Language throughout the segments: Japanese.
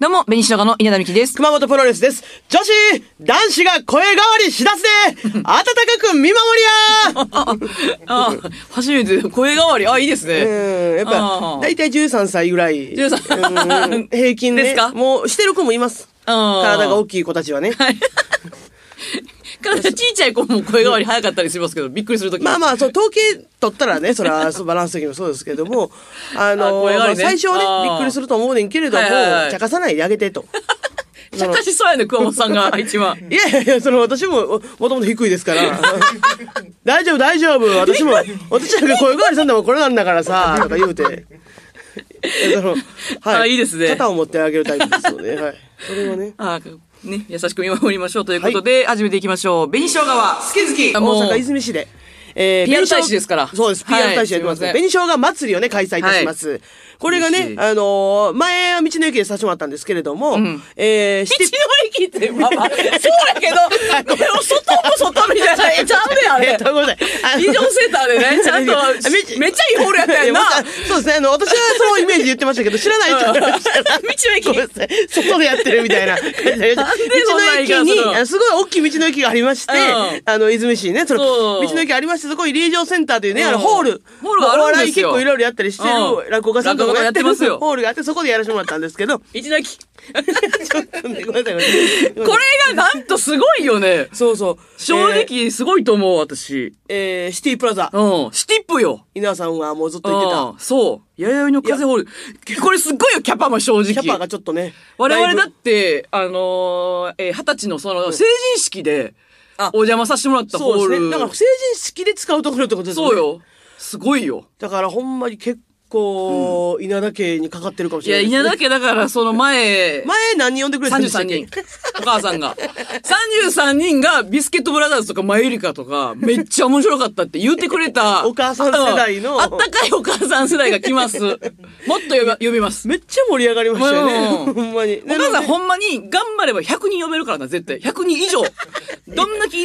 どうも、紅しのの稲田美希です。熊本プロレスです。女子、男子が声変わりしだすで、暖 かく見守りや あ初めて声変わり、あ、いいですね。うん、やっぱ、大体13歳ぐらい。13平均、ね、ですかもう、してる子もいます。体が大きい子たちはね。はい体ちいちゃい子も声変わり早かったりしますけど、びっくりする時まあまあ、そう、統計取ったらね、それはバランス的にもそうですけども、あの、あね、最初はね、びっくりすると思うねんけれども、茶化さないであげてと。ちゃかしそうやね、熊本さんが、一番。いやいやその、私も、もともと低いですから。大丈夫、大丈夫。私も、私なんか声変わりさんでもこれなんだからさ、とか言うて。はい。いいですね。肩を持ってあげるタイプですよね。はい。それはね。あね、優しく見守りましょうということで、はい、始めていきましょう。紅生姜は好き好き大阪泉市で。えー、アノ大使ですから。そうです。ピアノ大使やってます。紅生姜祭りをね、開催いたします。これがね、あの前、道の駅でさせてもらったんですけれども、え道の駅って、まあまあ、そうやけど、これを外も外みたいな、え、ちゃうね あれ。ごめんなさい。非常センターでね、ちゃんと、めっちゃいいホールやったやんな。そうですね、あの、私はそのイメージで言ってましたけど、知らないって言った道の駅。外でやってるみたいな道の駅に、すごい大きい道の駅がありまして、あの、泉市にね、その、道の駅ありまして、私すごい霊場センターというね、あの、ホール。ホールがあるんですよお笑い結構いろいろやったりしてる落語家さんとかがやってますよホールがあって、そこでやらせてもらったんですけど、一泣き。これがなんとすごいよね。そうそう。正直すごいと思う、私。えーシティプラザ。うん。シティップよ。稲葉さんはもうずっと言ってた。そう。弥生の風ホール。これすっごいよ、キャパも正直。キャパがちょっとね。我々だって、あのーえ二十歳のその成人式で、お邪魔させてもらったホール。そうですね。だから成人式で使うところってことですね。そうよ。すごいよ。だからほんまに結構、うん、稲田家にかかってるかもしれない、ね、いや、稲田家だからその前。前何呼んでくれたん ?33 人。お母さんが。33人がビスケットブラザーズとかマユリカとか、めっちゃ面白かったって言ってくれた。お母さん世代のあ。ったかいお母さん世代が来ます。もっと呼び呼びます。めっちゃ盛り上がりましたよね。うん、ほんまに。お母さんほんまに頑張れば100人呼べるからな、絶対。100人以上。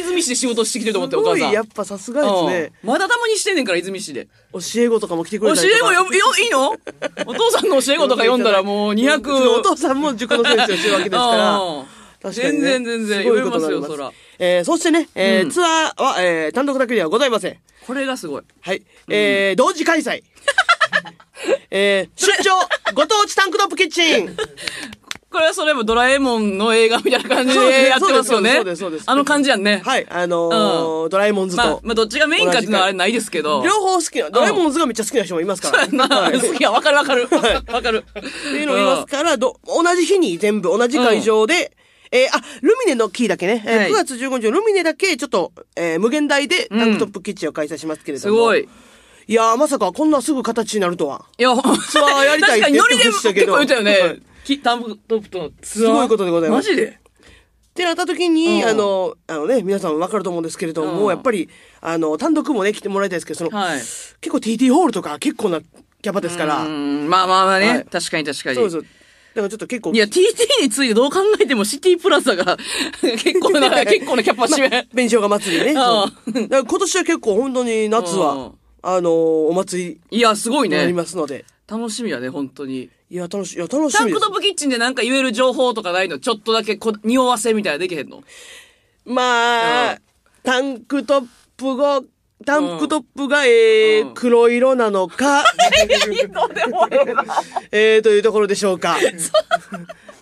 飯泉市で仕事してきてると思って、お母さん。やっぱさすがですね。まだたまにしてんねんから、泉市で。教え子とかも来てくれたりとか。教え子よ、よ、いいのお父さんの教え子とか読んだらもう200。お父さんも塾の先生をしてるわけですから。ね、全然全然読めますよ、そら。えー、そしてね、えー、うん、ツアーは、えー、単独だけではございません。これがすごい。はい。えー、同時開催。えー、出張、ご当地タンクトップキッチン。これはそれもドラえもんの映画みたいな感じでやってますよね。そうです、そうです。あの感じやんね。はい、あのーうん、ドラえもんズと。まあ、まあ、どっちがメインかっていうのはあれないですけど。両方好きな、ドラえもんズがめっちゃ好きな人もいますから。うい、好きや、わかるわかる。わ、かる。っていうのを言いますから、ど、同じ日に全部同じ会場で、えー、あ、ルミネのキーだけね、えー、はい、9月15日のルミネだけ、ちょっと、えー、無限大でタンクトップキッチンを開催しますけれども。うん、すごい。いやまさかこんなすぐ形になるとは。いや、そうやりたいって言ってましたけど。確かにノリで結構言ったよね。きタンクトップとのツアーすごいことでございます。マジでってなった時に、うんあの、あのね、皆さんわかると思うんですけれども、うんやっぱり、あの、単独もね、来てもらいたいですけど、その、はい。結構 TT ホールとか結構なキャパですから、うんまあまあまあね、はい確かに確かに。そうそう。だからちょっと結構、いや、TT についてどう考えてもシティプラザが 結構な、結構なキャパ締め。弁償が祭りね。ううだから今年は結構本当に夏うはん、あの、お祭り。いや、すごいね。ありますので、楽しみやね、本当に。いや、楽し、いや、楽しみタンクトップキッチンでなんか言える情報とかないのちょっとだけこ匂わせみたいなできへんのまあ、タンクトップが、タンクトップが、えー、黒色なのか、どうでもえええー、というところでしょうか。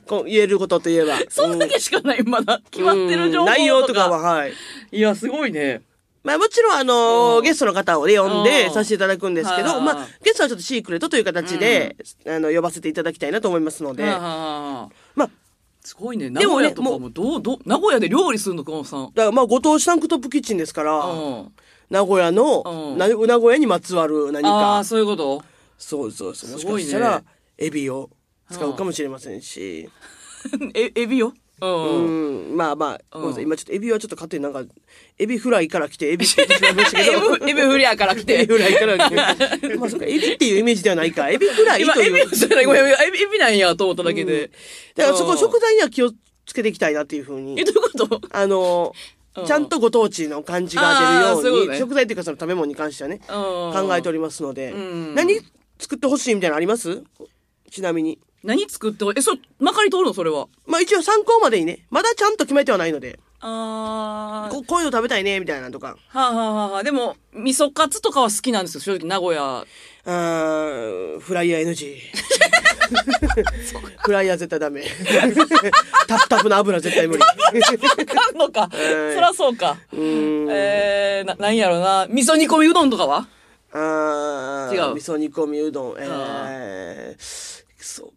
こ言えることといえば。そんだけしかない、まだ。決まってる情報とか。内容とかは、はい。いや、すごいね。まあもちろんあの、ゲストの方をね、呼んでさせていただくんですけど、まあゲストはちょっとシークレットという形で、あの、呼ばせていただきたいなと思いますので。まあ、すごいね。名古屋とかもどう、どう、名古屋で料理するの、かもさん。だからまあ、ご当地タンクトップキッチンですから、名古屋の、名古屋にまつわる何か。ああ、そういうことそうそうそう。もしかしたら、エビを使うかもしれませんし。え、エビをうんまあまあ、ごめんなさい今ちょっとエビはちょっと勝手になんかエビフライから来てエビって言ってしまいましたけどエビフリアから来エビフライから来てまあそっかエビっていうイメージではないかエビフライとエビ、いうエビエビエビなんやと思っただけで。だからそこ食材には気をつけていきたいなっていうふうにえ、どういうことあのちゃんとご当地の感じが出るあういうようにね食材というかその食べ物に関してはね考えておりますのでん何作ってほしいみたいなのありますちなみに何作ってえ、そう、まかり通るのそれは。まあ一応参考までにね、まだちゃんと決めてはないので。あここういうの食べたいね、みたいなとか。はあ、はあはあ、でも、味噌カツとかは好きなんですよ、正直、名古屋。うん、フライヤー NG。フライヤー絶対ダメ。タ プタフの油絶対無理。かんのか。そらそうか。うえー、な、何やろうな。味噌煮込みうどんとかはあ違う。味噌煮込みうどん。えー、そう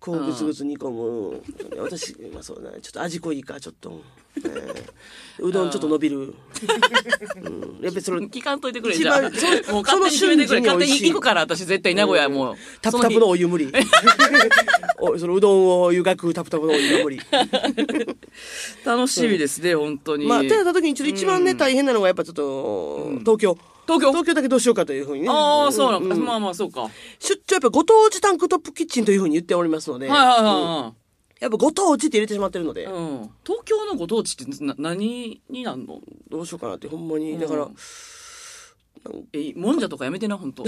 こうぐつぐつ煮込む、うん、私まあそうだねちょっと味濃いかちょっと、うどんちょっと伸びる、うん、やっぱりそれ聞かんといてくれじゃそもう勝手にてくれ勝手に行くから私絶対名古屋もう、うん、タプタプのお湯無理 おそのうどんを湯がくタプタプのお湯無理楽しみですね、ん、本当にまあ手った時にちょっと一番ね、大変なのがやっぱちょっと、東京東京東京だけどうしようかというふうにね。ああ、そうなんまあまあ、そうか。出張やっぱご当地タンクトップキッチンというふうに言っておりますので。はいはいはい。やっぱご当地って入れてしまってるので、うん、東京のご当地ってな何になんのどうしようかなってほんまに、だからえもんじゃとかやめてな本当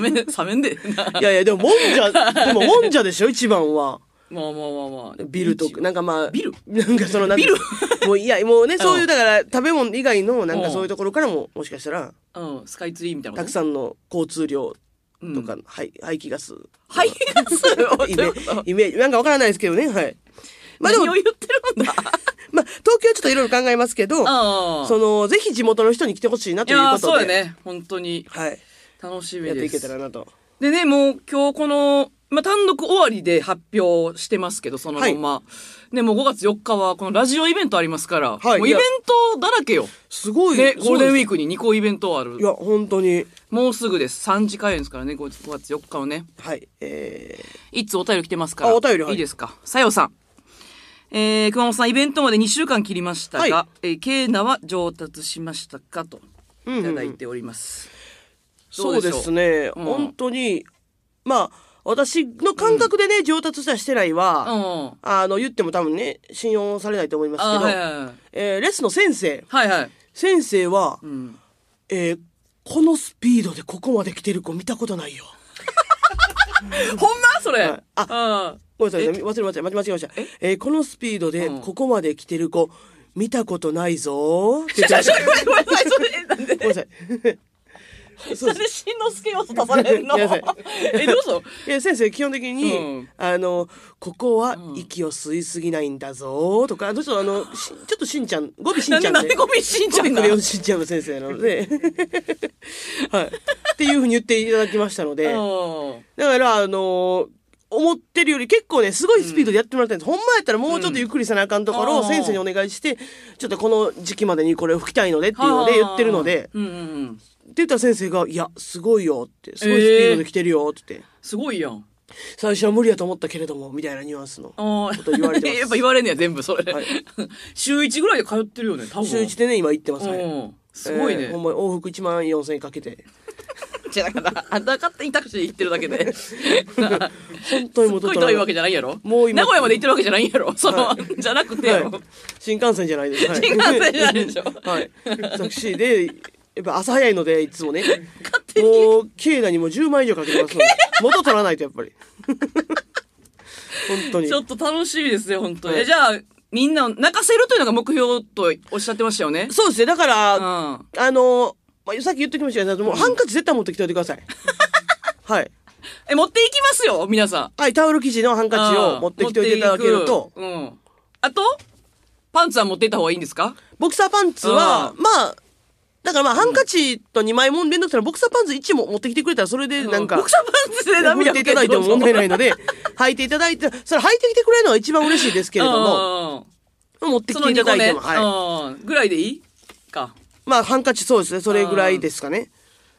冷め冷めんで いやいやでももんじゃでももんじゃでしょ一番はまあまあまあまあ。ビルとか、なんかまあ、ビルなんかその、なんか、ビルもういや、もうね、そういう、だから食べ物以外の、なんかそういうところからも、もしかしたら、うん、スカイツリーみたいなこたくさんの交通量とか、はい、排気ガス。排気ガス イメージ、なんかわからないですけどね、はい。まあでも、何を言ってるんだ まあ、東京はちょっといろいろ考えますけど、その、ぜひ地元の人に来てほしいなということで。そうだね、本当に。はい。楽しみです。やっていけたらなと。でね、もう今日このまあ、単独終わりで発表してますけど、そのまま。はい、で、もう5月4日は、このラジオイベントありますから、はい、もうイベントだらけよ。すごいね。ゴールデンウィークに2個イベントある。いや、本当に。もうすぐです。3時開演ですからね、5月4日はね。はい。えー、いつお便り来てますから。あ、お便り、はい、いいですか。さよさん。えー、熊本さん、イベントまで2週間切りましたが、はい、えー、ケーナは上達しましたかと、いただいております。うんうん、そうですね、うん、本当に、まあ、私の感覚でね、上達したしてないは、うん。あの、言っても多分ね、信用されないと思いますけはいど、はいはい。えーレッスンの先生、はいはい。先生は、うん。えーこのスピードでここまで来てる子見たことないよ。ほんまそれ。はいあ、ごめんなさい、忘れました、間違えました。えーこのスピードでここまで来てる子、見たことないぞごめんなさい。それしんのすけを出されるの えどうぞいや先生基本的に、うん、あのここは息を吸いすぎないんだぞとか、ん、どうぞあのちょっとしんちゃん語尾しんちゃんなんで語尾しんちゃん語尾しんちゃんの先生なので はいっていうふうに言っていただきましたのでだからあの思ってるより結構ね、すごいスピードでやってもらったんです。うん、ほんまやったらもうちょっとゆっくりせなあかんところを先生にお願いして、うん、ちょっとこの時期までにこれを吹きたいのでっていうので言ってるので、うんうんうん、って言ったら先生が、いや、すごいよって、すごいスピードで来てるよってって、えー、すごいやん。最初は無理やと思ったけれども、みたいなニュアンスのこと言われてます。やっぱ言われんねや、全部それ。はい、週1ぐらいで通ってるよね、多分。週1でね、今行ってます。はすごいね。えー、ほんま往復1万4000円かけて。じゃなかった。あんた勝タクシーで行ってるだけで。本当にもう遠いわけじゃないやろもう今。名古屋まで行ってるわけじゃないやろその、はい、じゃなくて、はい、新幹線じゃないです。はい、新幹線じゃないでしょ。はい。タクシーでやっぱ朝早いので、いつもね。もう、ケイナにも10万以上かけてますので、元取らないとやっぱり。本当に。ちょっと楽しみですね、本当に。はい、じゃあ、みんなを泣かせるというのが目標とおっしゃってましたよね。そうですね。だから、うん、あの、まあ、さっき言っときましたけど、もう、ハンカチ絶対持ってきておいてください。はい。え、持っていきますよ、皆さん。はい、タオル生地のハンカチを持ってきておいていただけると。うん。あと、パンツは持っていった方がいいんですかボクサーパンツは、まあ、だからまあ、ハンカチと2枚もんんだったら、ボクサーパンツ1も持ってきてくれたら、それでなんか、ボクサーパンツで涙拭いていただいても問題ないので、履いていただいて、それ履いてきてくれるのは一番嬉しいですけれども、持ってきていただいても、はい。ぐらいでいいか。まあ、ハンカチそうですね。それぐらいですかね。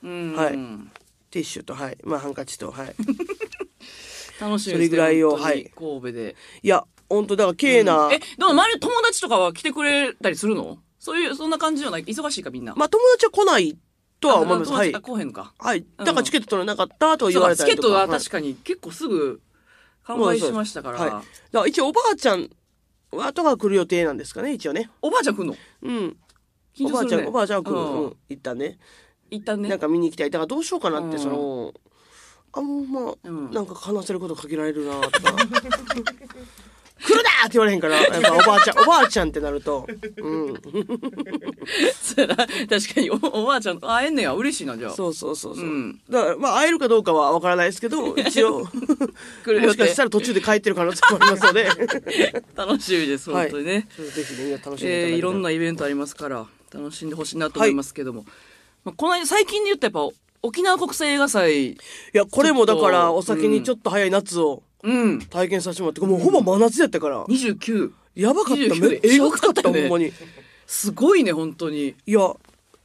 はい。ティッシュと、はい。まあ、ハンカチと、はい。楽しいです、ね、それぐらいを、はい。神戸で。いや、本当だから、綺麗な。え、でも、周り友達とかは来てくれたりするのそういう、そんな感じじゃない忙しいかみんな。まあ友達は来ないとは思います。はい。来へんか。はい。だからチケット取れなかったとは言われたりとか。チケットは確かに結構すぐ完売しましたから。はい。だから一応おばあちゃんはとか来る予定なんですかね、一応ね。おばあちゃん来んのうん。おばあちゃん、おばあちゃん来る。うん。ったね。ったね。なんか見に行きたい。だからどうしようかなって、その、あんま、なんか話せること限られるなとか。来るなって言われへんから、やっぱおばあちゃん、おばあちゃんってなると。うん。確かにおばあちゃんと会えんねや、嬉しいな、じゃあ。そうそうそうそう。うん、だから、まあ会えるかどうかはわからないですけど、一応、もしかしたら途中で帰ってる可能性もありますので。楽しみです、本当にね。はい、ぜひみんな楽しんでいえー、いろんなイベントありますから、楽しんでほしいなと思いますけども。はい、まあ、この間、最近で言ったやっぱ、沖縄国際映画祭。いや、これもだから、お酒にちょっと早い夏を。うんうん、体験させてもらって、もうほぼ真夏やったから。29。やばかった。めっちゃ暑かった、ね、ほんまに。すごいね、本当に。いや、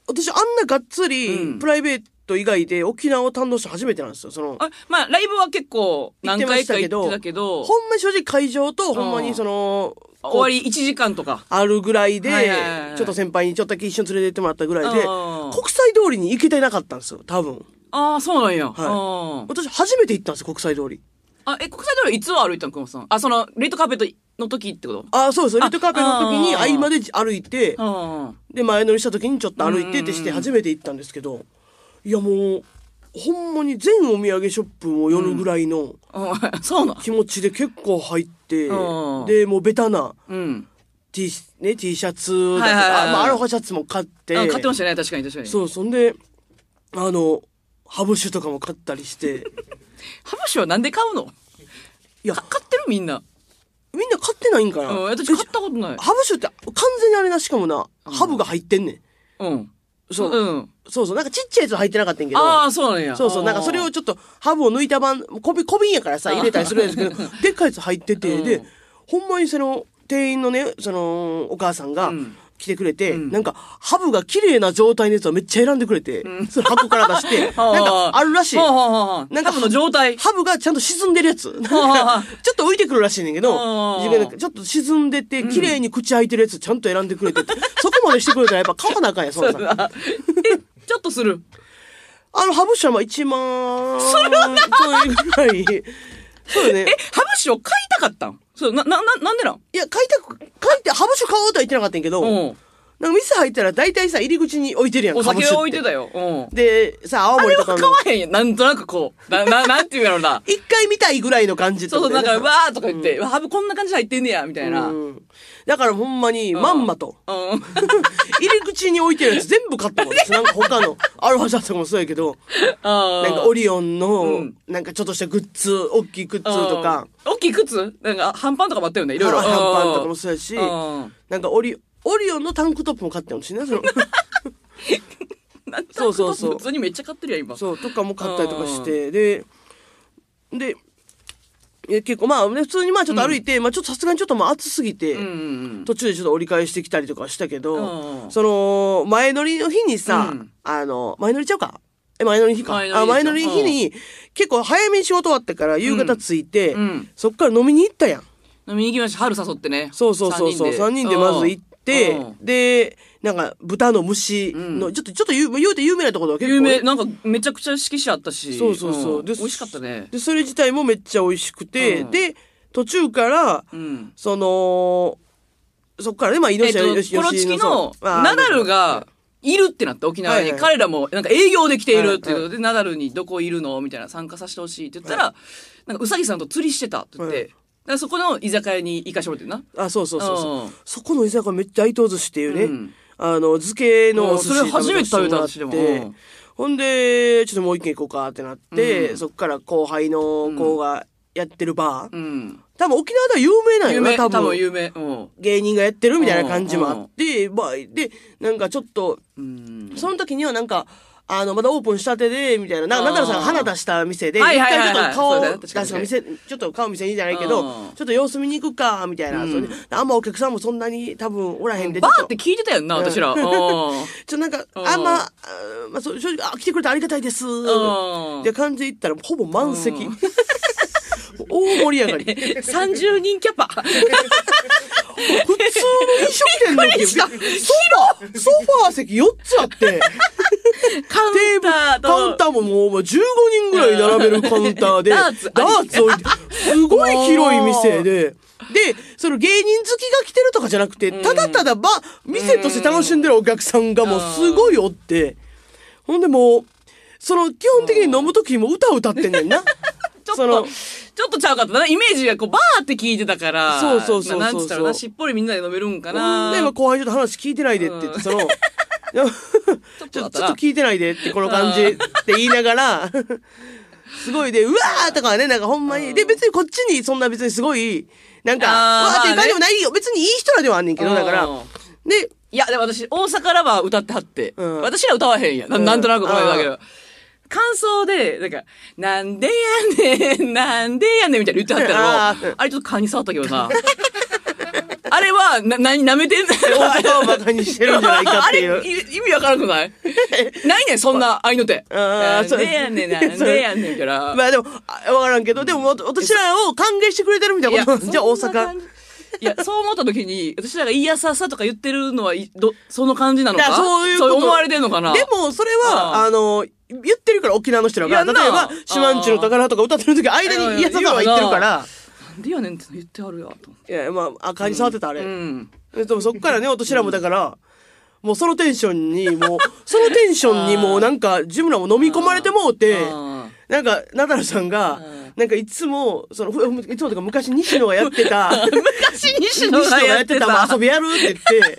私あんながっつり、うん、プライベート、以外で沖縄を堪能して初めてなんですよ。そのあまあライブは結構何回か行ってたけど、ほんまに正直会場とほんまにその終わり1時間とか。あるぐらいで、ちょっと先輩にちょっとだけ一緒に連れてってもらったぐらいで、国際通りに行けてなかったんですよ、多分。ああ、そうなんや。はい。私初めて行ったんですよ、国際通り。あ、え、国際通りいつは歩いたの熊さん。あ、その、レッドカーペットの時ってことあ、そうです。レッドカーペットの時に合間で歩いて、で、前乗りした時にちょっと歩いてってして初めて行ったんですけど、いやもう、ほんまに全お土産ショップを寄るぐらいの 気持ちで結構入って、で、もうベタな、うん T, ね、T シャツだとか、はいはいまあ、アロハシャツも買って。買ってましたね、確かに確かに。そう、そんで、あの、ハブ酒とかも買ったりして。ハブ酒はなんで買うのいや、買ってるみんな。みんな買ってないんかな、うん、私買ったことない。ハブ酒って完全にあれな、しかもな、うん、ハブが入ってんねん。うん。そう。うん。そうそう。なんかちっちゃいやつ入ってなかったんけど。ああ、そうなんや。そうそう。なんかそれをちょっと、ハブを抜いた版、小瓶、小瓶やからさ、入れたりするんですけど、でっかいやつ入ってて、で、ほんまにその、店員のね、その、お母さんが、うん来てくれて、うん、なんか、ハブが綺麗な状態のやつをめっちゃ選んでくれて、うん、その箱から出して、なんか、あるらしい。なんか、ハブの状態。ハブがちゃんと沈んでるやつ。ちょっと浮いてくるらしいねんけど、自分ちょっと沈んでて、綺麗に口開いてるやつちゃんと選んでくれて、うん、そこまでしてくれたらやっぱ買わなあかんや、そんな。ちょっとする。あの、ハブ社も1万、それはぐらい。そうね。え、ハブ社を買いたかったんそう、な、な、な、なんでなんいや、買いたく、買いて、ハブ酒買おうとは言ってなかったんやけど、うん。なんか店入ったら大体さ、入り口に置いてるやん。お酒を置いてたよ。うん。で、さ、青森とかあれは買わへんやん。なんとなくこう。な、な、なんて言うやろうな。一回見たいぐらいの感じとか、ね。そうそう、なんか、わーとか言って、うん、ハブこんな感じで入ってんねや、みたいな。うんだからほんまに、まんまと。入り口に置いてるやつ全部買ったもんです。なんか他の、アロハシャツもそうやけど、なんかオリオンの、なんかちょっとしたグッズ、大きいグッズとか。大きい靴なんか、半パンとかもあったよね、いろいろ。半パンとかもそうやし、なんかオリ、オリオンのタンクトップも買ってもしね、その。そうそうそう。普通にめっちゃ買ってるやん、今。そう、とかも買ったりとかして、で、で、結構まあ、ね、普通にまあちょっと歩いて、うん、まあちょっとさすがにちょっとまあ暑すぎて、うんうん途中でちょっと折り返してきたりとかしたけど、うん、その前乗りの日にさ、うん、あの前乗りちゃうかえ前乗り日かあ前乗り日に結構早めに仕事終わってから夕方着いて、そっから飲みに行ったやん飲みに行きました春誘ってねそうそうそうそう3人でまず行ってでなんか豚の虫の、ちょっと、ちょっと言う、言うて有名なところは結構。有名、なんかめちゃくちゃ色紙あったし。そうそうそう。で美味しかったね。で、それ自体もめっちゃ美味しくて、で、途中から、その、そっからね、まあ、命は、えー、コロチキの、ナダルが、いるってなって沖縄に、彼らもなんか営業で来ているっていうことで、ナダルにどこいるのみたいな参加させてほしいって言ったら、なんかうさぎさんと釣りしてたって言って、そこの居酒屋に行かしてもらってるな。あ、そうそうそうそう、そこの居酒屋めっちゃ愛刀寿司っていうね、あの、漬けのそれ初めて食べたんでほんで、ちょっともう一軒行こうかってなって、うん、そっから後輩の子がやってるバー。うん、多分沖縄では有名なんよね、多分。多分有名、うん。芸人がやってるみたいな感じもあって、バーで、なんかちょっと、その時にはなんか、あの、まだオープンしたてで、みたいな。なんか、中野さんが花出した店で、一回ちょっと顔出すの店、ちょっと顔見せにじゃないけど、ちょっと様子見に行くか、みたいな。あんまお客さんもそんなに多分おらへんで。バーって聞いてたよな、私ら。ちょっとなんか、あんま、まあ、正直、あ、来てくれてありがたいです。って感じで行ったら、ほぼ満席。大盛り上がり。30 人キャパ。普通の飲食店の時、ソファ、ソファー席4つあって、カウンターカウンターももう15人ぐらい並べるカウンターで、ダーツ置いて、すごい広い店で、で、その芸人好きが来てるとかじゃなくて、ただただば、店として楽しんでるお客さんがもうすごいおって、ほんでもう、その基本的に飲む時も歌歌ってんねんな。そのちょっとちゃうかったな。イメージがこう、バーって聞いてたから。そうそうそうそう。なんつったらな、しっぽりみんなで飲めるんかな。で、ま後輩ちょっと話聞いてないでって言って、その、ちょっと聞いてないでって、この感じって言いながら、すごいで、うわーとかね、なんかほんまに。で、別にこっちにそんな別にすごい、なんか、わーって感じもないよ。別にいい人らではあんねんけど、だから。で、いや、でも私、大阪ラバー歌ってはって。私ら歌わへんや。なんとなく歌わ感想で、なんか、なんでやねん、なんでやねんみたいな言ってはったのを、あれちょっと勘に触ったけどさ。あれは、な、な、舐めてんのよ。大阪をバカにしてるんじゃないかっていう。あれ、意味わからなくないないねん、そんなあいの手。ああ、そう。でやねん、なんでやねんから。まあでも、わからんけど、でも、私らを歓迎してくれてるみたいなことじゃあ大阪。いや、そう思った時に、私らが言いやささとか言ってるのは、ど、その感じなのかそういうそう思われてんのかなでも、それは、あの、言ってるから沖縄の人らが、例えば、島んちの宝とか歌ってる時、間に宮坂は言ってるから。なんでやねんって言ってあるやと。いや、まあ、赤に触ってたあれ。うん。でもそっからね、お年らもだから、もうそのテンションに、もう、そのテンションにもうなんか、ジムラも飲み込まれてもうて、なんか、ナダルさんが、なんかいつも、その、いつもとか昔西野がやってた、昔西野がやってた、遊びやるって言って、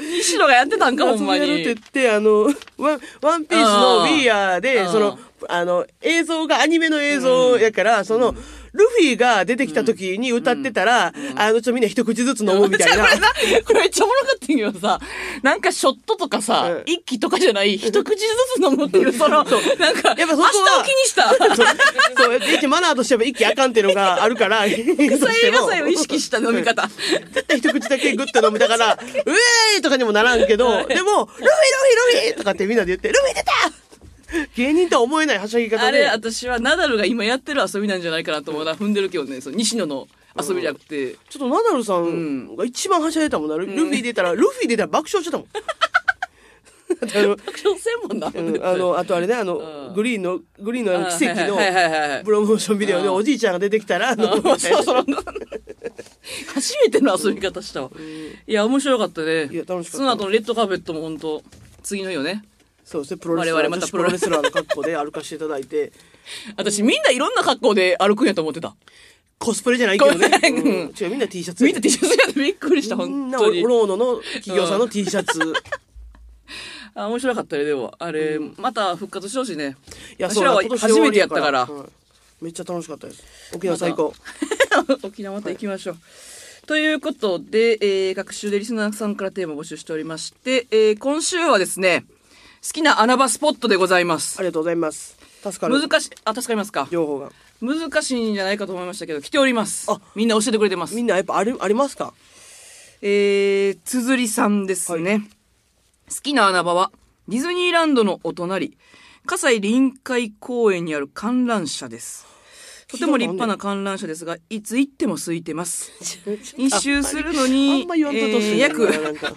西野がやってたんか、ほんまに。やるって言って、あの、ワン、ワンピースの We Are で、その、あの、映像がアニメの映像やから、その、うんルフィが出てきた時に歌ってたら、あの、ちょ、みんな一口ずつ飲むみたいな。こ れめっちゃおもろかったんけどさ、なんかショットとかさ、一気とかじゃない、一口ずつ飲むっていう、その、なんか、やっぱ明日を気にした。そう、一マナーとしては一気あかんっていうのがあるから、草映画祭を意識した飲み方。絶対一口だけグッと飲みだから、うえーとかにもならんけど、でも、ルフィルフィルフィとかってみんなで言って、ルフィ出た 芸人とは思えないはしゃぎ方あれ、私はナダルが今やってる遊びなんじゃないかなと思うな、踏んでるけどね、その西野の遊びじゃなくて、ちょっとナダルさんが一番はしゃいでたもんな。ルフィ出たら、ルフィ出たら爆笑してたもん。あの爆笑せんもんな、あとあれね、あの、グリーンの、グリーンのあの奇跡のプロモーションビデオでおじいちゃんが出てきたら、初めての遊び方したわ。いや、面白かったね。いや楽しかったその後のレッドカーペットも本当次の日よね。そうですね、我々またプロレスラーの格好で歩かせていただいて。私みんないろんな格好で歩くんやと思ってた。コスプレじゃないけどね。うん、違う、みんな T シャツ。みんな T シャツやでびっくりした、ほんとに。みんな、おの企業さんの T シャツ。う んあ面白かったよでもあれ、うん、また復活してほしいねいや私らは初めてやったから、めっちゃ楽しかったです沖縄最高 沖縄また行きましょう、はい、ということで、えー、学習でリスナーさんからテーマ募集しておりまして、えー、今週はですね好きな穴場スポットでございますあ。りがとうございます。助かる。難しい、あ、助かりますか。両方が。難しいんじゃないかと思いましたけど、来ておりますあ。みんな教えてくれてますみん。なやっぱある、ありますかえー、つづりさんですね。好きな穴場は、ディズニーランドのお隣、葛西臨海公園にある観覧車です。とても立派な観覧車ですが、いつ行っても空いてます。一周するのに、あんえー、約、ゆく さんも観覧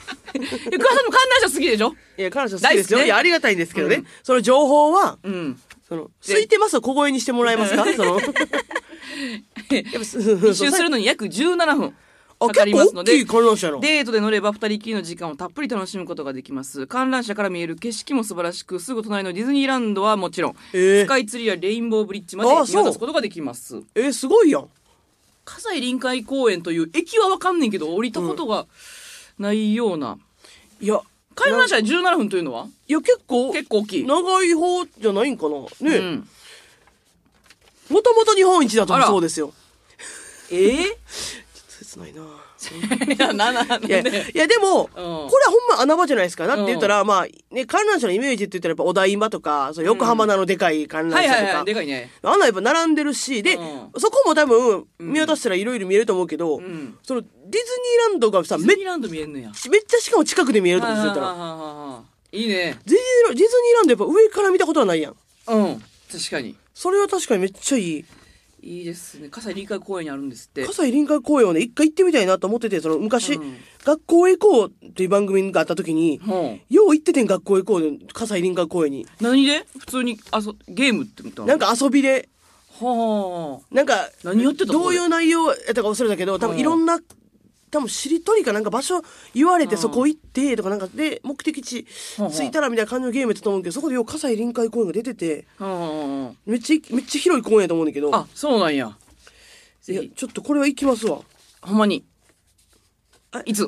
車好きでしょいや、観覧車好きですよ。すね、いや、ありがたいんですけどね。うん、その情報は、うん、その、空いてますを小声にしてもらえますか、その。一周するのに約17分。わかりますのでデートで乗れば2人きりの時間をたっぷり楽しむことができます観覧車から見える景色も素晴らしくすぐ隣のディズニーランドはもちろん、えー、スカイツリーやレインボーブリッジまで見渡すことができますえー、すごいやん葛西臨海公園という駅はわかんねんけど降りたことがないような、うん、いや観覧車17分というのはいや結構結構大きい長い方じゃないんかなねえ、うん、もともと日本一だとそうですよええー切ないな。いや、な、な、いや、いやでも、これはほんま穴場じゃないですか。なって言ったら、まあ、ね、観覧車のイメージって言ったら、やっぱお台場とか、そう横浜なのでかい観覧車とか。でかいね。あんなやっぱ並んでるし、で、そこも多分、見渡したらいろいろ見えると思うけど、その、ディズニーランドがさ、めっちゃ、めっちゃしかも近くで見えると思うんですよ、いいね。ディズニーランドやっぱ上から見たことはないやん。うん。確かに。それは確かにめっちゃいい。いいですね葛西臨海公園にあるんですって葛西臨海公園をね一回行ってみたいなと思っててその昔、うん、学校へ行こう」っていう番組があった時に、うん、よう行っててん学校へ行こう葛西臨海公園に何で普通にあそゲームってことなんか遊びではあなんか何やってたどういう内容やったか忘れたけど多分いろんな多分しりとりかなんか場所言われてそこ行ってとかなんかで目的地着いたらみたいな感じのゲームやったと思うけどそこでよう葛西臨海公園が出ててめっちゃめっちゃ広い公園やと思うんだけどあそうなんやいやちょっとこれは行きますわほんまにいつ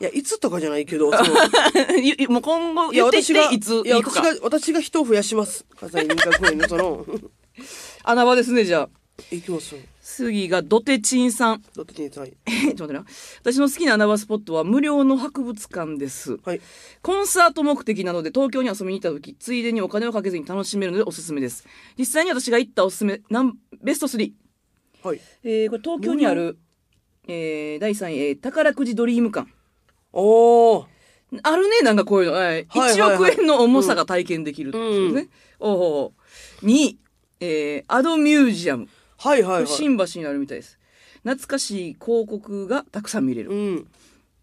いや、いつとかじゃないけど、その もう今後、いや、私が、いついや、私が、私が人を増やします。葛西臨海公園のその。穴場ですね、じゃあ。行きます。次がドテチンさん。ドテチンさん。え、ちょっと待ってな。私の好きな穴場スポットは無料の博物館です。はい。コンサート目的なので東京に遊びに行った時、ついでにお金をかけずに楽しめるのでおすすめです。実際に私が行ったおすすめ、なんベスト3。はい。えー、これ東京にある、えー、第3位、えー、宝くじドリーム館。おお。あるね、なんかこういうの。はい。はい、1億円の重さが体験できるっていうね。うん、おお。2位、えー、アドミュージアム。はいはい、はい、新橋になるみたいです懐かしい広告がたくさん見れる、うん、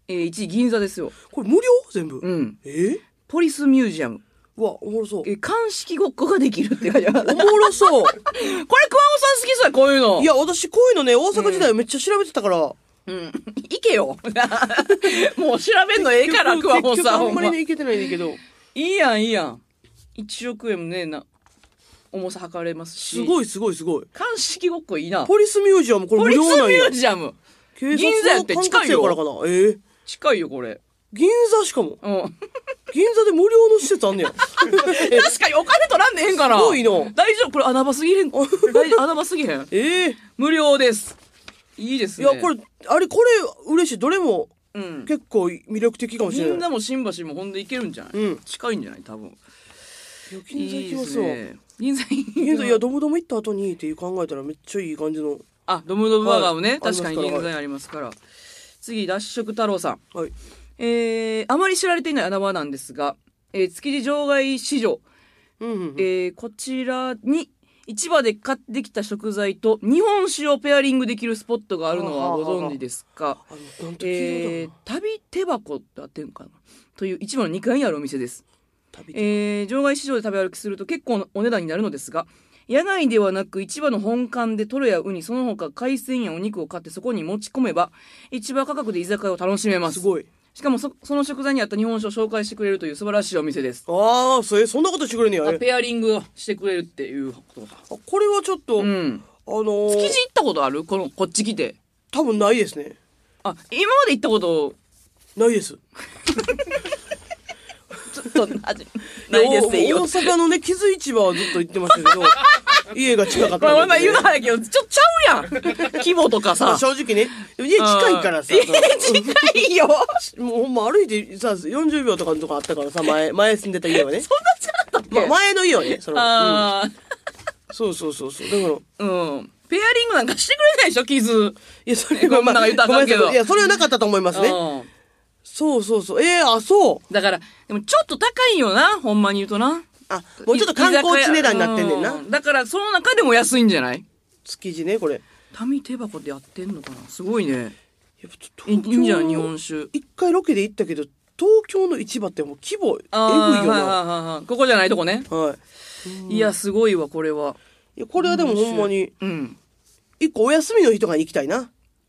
えー、位銀座ですよこれ無料全部うんえー、ポリスミュージアムわおもろそうえ鑑識ごっこができるって書いおもろそう これ熊尾さん好きそうやこういうのいや私こういうのね大阪時代めっちゃ調べてたから、うんうん。行けよ。もう調べんのええから、クワさん。あんまりね、行けてないんだけど。いいやん、いいやん。1億円もねえな。重さ測れますしすごいすごいすごい鑑識ごっこいいなポリスミュージアムこれ無料なんやポリスミュージアム銀座って近いよからかな、えー、近いよこれ銀座しかも、うん、銀座で無料の施設あんねや 確かにお金取らんねへんからすごいな大丈夫これ穴場すぎへん穴場すぎへんえ えー、無料ですいいですねいやこれあれこれ嬉しいどれもうん、結構魅力的かもしれない銀座も新橋もほんで行けるんじゃない、うん、近いんじゃない多分いや銀座行きすね、銀座銀座いやドムドム行った後にって考えたらめっちゃいい感じのあドムドムバーガーもね、はい、確かに銀座にありますから、はい、次脱色太郎さん、はい、えー、あまり知られていない穴場なんですが、えー、築地場外市場、うんうんうん、えー、こちらに市場で買ってきた食材と日本酒をペアリングできるスポットがあるのはご存知ですか。えー、旅手箱ってあってんかなという市場の2階にあるお店です。えー、場外市場で食べ歩きすると結構お値段になるのですが野外ではなく市場の本館でトロやウニその他海鮮やお肉を買ってそこに持ち込めば市場価格で居酒屋を楽しめますすごいしかもそその食材に合った日本酒を紹介してくれるという素晴らしいお店ですああそれそんなことしてくれんねやペアリングをしてくれるっていうことかこれはちょっと、うん、あのー、築地行ったことあるこのこっち来て多分ないですねあ今まで行ったことないです ちょっと味ないですよ大阪のね傷市場はずっと行ってますけど 家が近かった、ね、まあまあ言うなやけど、ちょ、ちゃうやん。規模とかさ。正直ね。家近いからさ。家近いよ。もうほんま歩いてさ、40秒とかのとこあったからさ、前、前住んでた家はね。そんな近かったっけ、ま、前の家はね、その。そうそうそうそう。だから。うん。ペアリングなんかしてくれないでしょ、傷。いや、それはまあ、なんか言ったらあかんけど。いや、それはなかったと思いますね。うんそうそうそう。ええー、あ、そう。だから、でもちょっと高いよな、ほんまに言うとな。あ、もうちょっと観光地値段になってんねんな。んだから、その中でも安いんじゃない築地ね、これ。民手箱でやってんのかなすごいね。やっぱちょいいんじゃん、日本酒。一回ロケで行ったけど、東京の市場ってもう規模、えぐいよな、はいはい。ここじゃないとこね。はい。いや、すごいわ、これは。いや、これはでもほんまに、うん。一個お休みの人が行きたいな。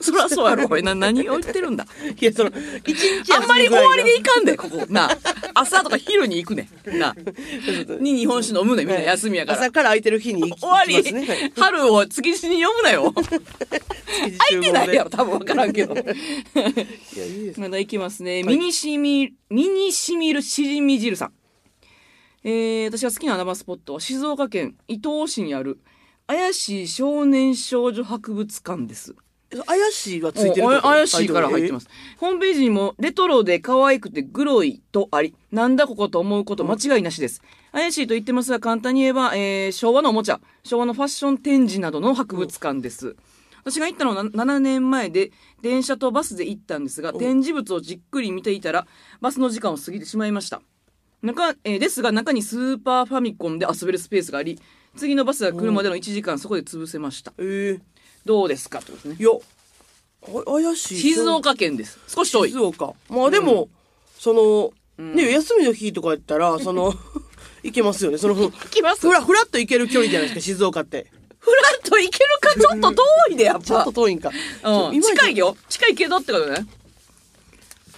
そそゃそうやろおいな何を言ってるんだ いやその一日あんまり終わりでいかんでここな朝とか昼に行くねなに日本酒飲むねみんな休みやから、朝から空いてる日に、ね、終わり、は春を築地に呼ぶなよ空いてないやろ多分分からんけどいやいいですまだ行きますね、ミニシミミニシミルしじみ汁さんえー、私が好きな穴場スポットは静岡県伊東市にある怪しい少年少女博物館です。怪しいはついてる怪しいから入ってます。ホームページにも、レトロで可愛くてグロいとあり、なんだここと思うこと間違いなしです。うん、怪しいと言ってますが、簡単に言えば、えー、昭和のおもちゃ、昭和のファッション展示などの博物館です。私が行ったのは7年前で、電車とバスで行ったんですが、展示物をじっくり見ていたら、バスの時間を過ぎてしまいました。中、えー、ですが中にスーパーファミコンで遊べるスペースがあり、次のバスは車での1時間そこで潰せましたええどうですかってことねいや怪しい静岡県です少し遠い静岡まあでも、その、ね休みの日とかやったらその 行けますよねそのふ 行きますふらふらっと行ける距離じゃないですか静岡って ふらっと行けるかちょっと遠いでやっぱちょっと遠いんか、そうん、今近いよ近いけどってことね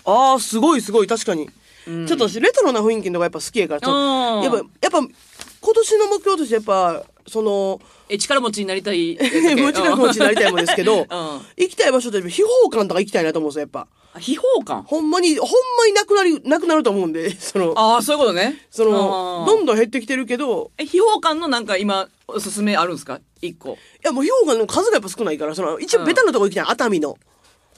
ああすごいすごい確かに、うんちょっとレトロな雰囲気のとかやっぱ好きやから、ちょっとやっぱ、やっぱ今年の目標としてやっぱ、その、え、力持ちになりたい。力 持ちになりたいもんですけど、うん、行きたい場所って、秘宝館とか行きたいなと思うんですよ、やっぱ。秘宝館ほんまに、ほんまになくなり、なくなると思うんで、その。ああ、そういうことね。その、どんどん減ってきてるけど。え、秘宝館のなんか今、おすすめあるんですか一個。いや、もう秘宝館の数がやっぱ少ないから、その、一応ベタなとこ行きたい、熱海の。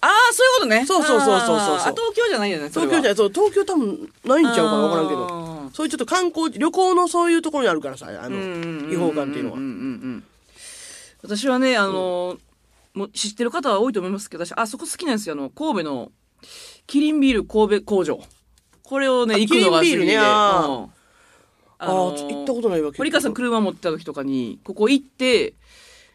ああそういうことねそうそうそうそうそう東京じゃないよね東京じゃないそう東京多分ないんちゃうかな分からんけどそういうちょっと観光旅行のそういうところにあるからさあの違法館っていうのは、うんうん、私はねあの、うん、もう知ってる方は多いと思いますけど私あそこ好きなんですよあの神戸のキリンビール神戸工場これをね行くのが好きでキリンビールねああ行ったことないわけ堀川さん車持ってた時とかにここ行って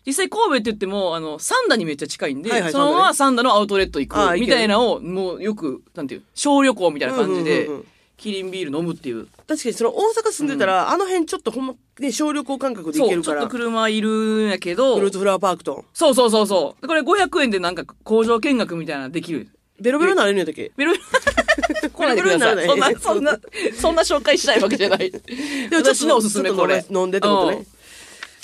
実際神戸って言っても、あの、サンダにめっちゃ近いんで、はいはいそのままサンダのアウトレット行く、みたいなのを、もうよく、なんていう、小旅行みたいな感じで、うんうんうんうんキリンビール飲むっていう。確かにその大阪住んでたら、あの辺ちょっとほんま、ね、小旅行感覚で行そう、ちょっと車いるんやけど、フルーツフラワーパークと。そうそうそうそう。これ500円でなんか工場見学みたいなできる。ベロベロになれるんやったっけベロベロ。なそんな、そんな、そんな紹介したいわけじゃない。でもちょっと私のおすすめこれ。飲んでってことね。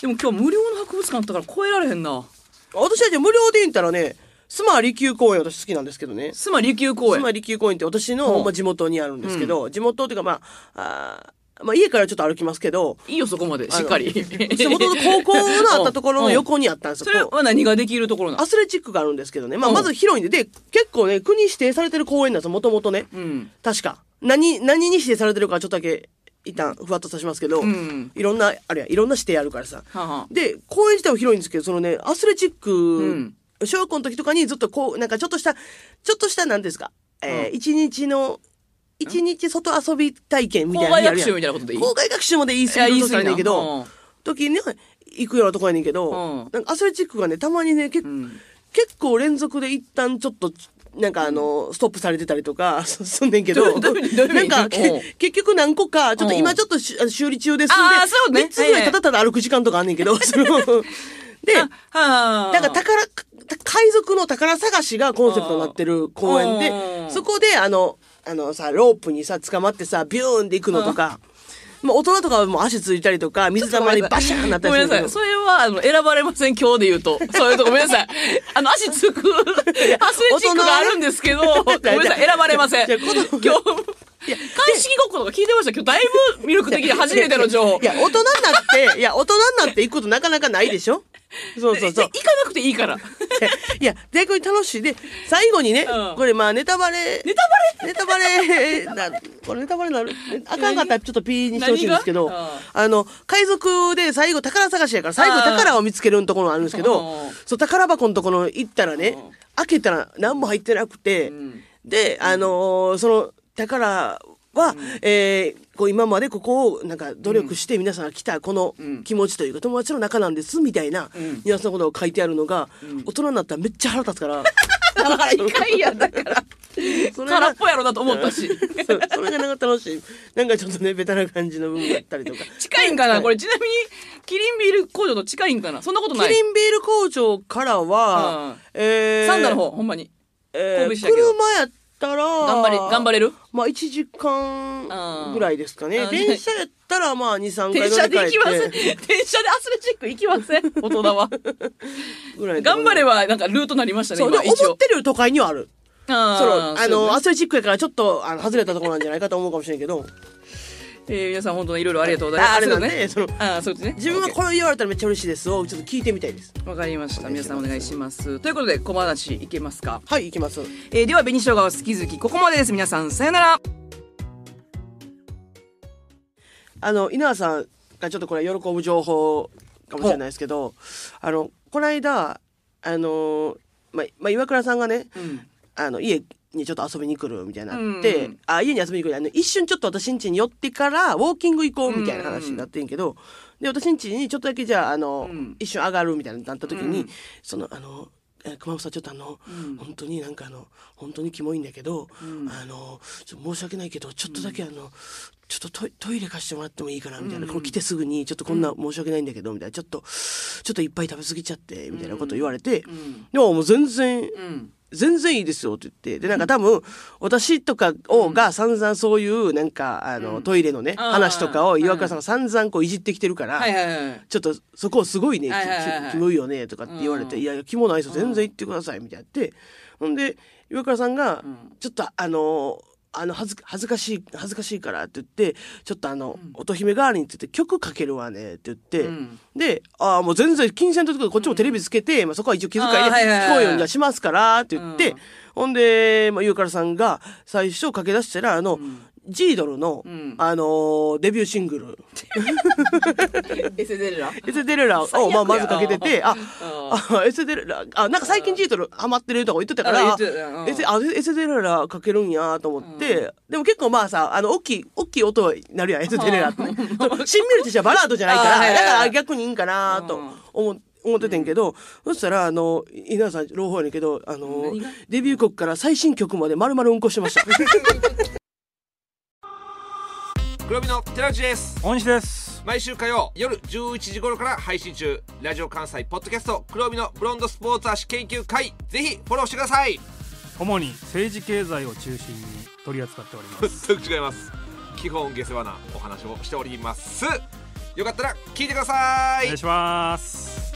でも今日無料の博物館あったから超えられへんな私はじゃ無料で言ったらね須磨離宮公園私好きなんですけどね須磨離宮公園須磨離宮公園って私の、まあ、地元にあるんですけど、うん、地元っていうかまああまあ、家からちょっと歩きますけど。いいよ、そこまで。しっかり。もともと高校のあったところの横にあったんですよ。それは何ができるところなのアスレチックがあるんですけどね。まあ、まず広いんで、で、結構ね、国指定されてる公園なんですよ、もともとね。うん、確か。何、何に指定されてるかちょっとだけ一旦ふわっとさしますけど、うん、いろんな、あれや、いろんな指定あるからさ。ははで、公園自体は広いんですけど、そのね、アスレチック、うん、小学校の時とかにずっとこう、なんかちょっとした、ちょっとした、なんですか、えー、一、うん、日の、一日外遊び体験みたいな。校外学習みたいなことでいい公外学習まで言い過ぎることなんだけど、時に、ね、行くようなとこやねんけど、なんかアスレチックがね、たまにね、結結構連続で一旦ちょっとなんかあの、ストップされてたりとか、すんねんけど、なんか、結局何個か、ちょっと今ちょっと修理中ですんで、ね、3つぐらいただただ歩く時間とかあんねんけど、で、なんだから宝、海賊の宝探しがコンセプトになってる公園で、そこであの、あのさ、ロープにさ、捕まってさ、ビューンで行くのとか、まあ、大人とかはもう足ついたりとか、水たまりバシャーンなったりするごめんなさい。それは、あの、選ばれません、今日で言うと。そういうとごめんなさい。あの、足つく、アスレチックがあるんですけど、ごめんなさい、選ばれません。今日。いや、鑑識ごっことか聞いてました今日だいぶ魅力的で初めての情報。いや、大人になって、いや、大人になって行くことなかなかないでしょ そうそうそう。行かなくていいから。いや、絶対楽しい。で、最後にね、うん、これまあネタバレ。ネタバレネタバレ な、これネタバレなる。あかんかったらちょっとピーにしてほしいんですけど、あの、海賊で最後宝探しやから、最後宝を見つけるんところあるんですけど、そう、宝箱のところ行ったらね、開けたら何も入ってなくて、うん、で、あのー、その、宝は、うん、えー、こう今までここをなんか努力して皆さんが来たこの気持ちというか、友達の中なんですみたいな、皆さんのことを書いてあるのが、大人になったらめっちゃ腹立つから。だから一回やだから。空っぽやろなと思ったしそそれがなんか楽しいなんかちょっとねベタな感じの部分だったりとか近いんかな、これちなみにキリンビール工場と近いんかなそんなことないキリンビール工場からは、うん、えー、サンダの方ほんまに、えー、車やったたら頑張れ頑張れるまあ1時間ぐらいですかね電車やったらまあ23回電車で行きません電車でアスレチック行きません大人は頑張ればなんかルートなりましたねそう思ってる都会にはあるあそのあの、ね、アスレチックやからちょっとあの外れたところなんじゃないかと思うかもしれんけどえー、皆さん本当にいろいろありがとうございます。あ、あれだね。そのあ、そうですね。自分はこれ言われたらめっちゃ嬉しいですをちょっと聞いてみたいです。わかりました。皆さんお願いします。ということで小話いけますか。はい、いきます。えー、では紅生姜は好き好きここまでです。皆さんさよなら。あの稲葉さんがちょっとこれ喜ぶ情報かもしれないですけど、あのこの間あのまあ、ま岩倉さんがね、うん、あの家にちょっと遊びに来るみたいになって、うん、あ家に遊びに来るあの一瞬ちょっと私ん家に寄ってからウォーキング行こうみたいな話になってんけど、うん、で私ん家にちょっとだけじゃああの、うん、一瞬上がるみたいになった時に、そのあの。熊本さんちょっとあの、うん、本当になんかあの本当にキモいんだけど、うん、あの申し訳ないけどちょっとだけあの、ちょっとトイレ貸してもらってもいいかなみたいな、こう来てすぐにちょっとこんな申し訳ないんだけどみたいなちょっとちょっといっぱい食べ過ぎちゃってみたいなこと言われて、でももう全然、全然いいですよって言ってでなんか多分私とかをが散々そういうなんかあの、トイレのね話とかを岩倉さんが散々こういじってきてるから、ちょっとそこすごいね、キモいよねとかって言われて、いやキモないですよ全然言ってくださいみたいなってほんで岩倉さんが、ちょっとあのあの恥ず恥ずかしい恥ずかしいからって言ってちょっとあの、乙姫代わりにって言って曲かけるわねって言って、うん、でああもう全然金銭とこっちもテレビつけて、うん、まあ、そこは一応気遣いで聞こえようしますからって言って、ほんで、まあ、ゆうからさんが最初駆け出したらあの、ジードルの、うんあのーデビューシングル、エスデルラ。エセデレラを、まあ、まずかけてて、あ、エセデレラ、あ、なんか最近ジードルハマってるとか言ってたから、エセエセデレラかけるんやと思って、でも結構まあさ、あの、大きい、大きい音になるやん、エセデレラってね。シンミんみりとしたバラードじゃないから、だから逆にいいんかなと思って。思っててんけど、そしたら、あの、稲田さん、朗報やねんけど、あのデビュー曲から最新曲まで丸々うんこしてました。黒帯の寺内です大西です毎週火曜夜11時頃から配信中ラジオ関西ポッドキャスト黒帯のブロンドスポーツ足研究会ぜひフォローしてください主に政治経済を中心に取り扱っております全く違います基本下世話なお話をしておりますよかったら聞いてくださいお願いします